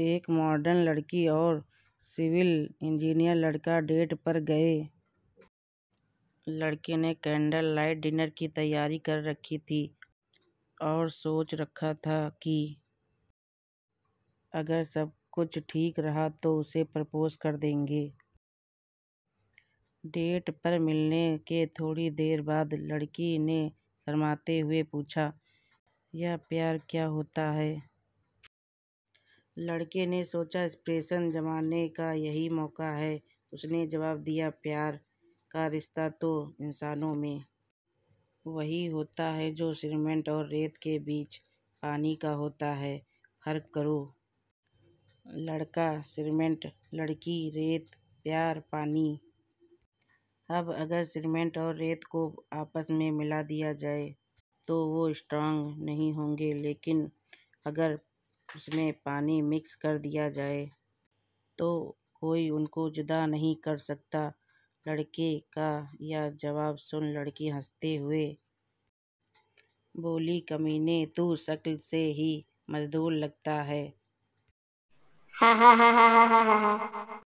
एक मॉडर्न लड़की और सिविल इंजीनियर लड़का डेट पर गए लड़के ने कैंडल लाइट डिनर की तैयारी कर रखी थी और सोच रखा था कि अगर सब कुछ ठीक रहा तो उसे प्रपोज कर देंगे डेट पर मिलने के थोड़ी देर बाद लड़की ने शर्माते हुए पूछा यह प्यार क्या होता है लड़के ने सोचा एक्सप्रेशन जमाने का यही मौका है उसने जवाब दिया प्यार का रिश्ता तो इंसानों में वही होता है जो सीमेंट और रेत के बीच पानी का होता है फ़र्क करो लड़का सीमेंट लड़की रेत प्यार पानी अब अगर सीमेंट और रेत को आपस में मिला दिया जाए तो वो स्ट्रांग नहीं होंगे लेकिन अगर उसमें पानी मिक्स कर दिया जाए तो कोई उनको जुदा नहीं कर सकता लड़के का यह जवाब सुन लड़की हंसते हुए बोली कमीने तू शक्ल से ही मजदूर लगता है हा हा हा हा हा हा हा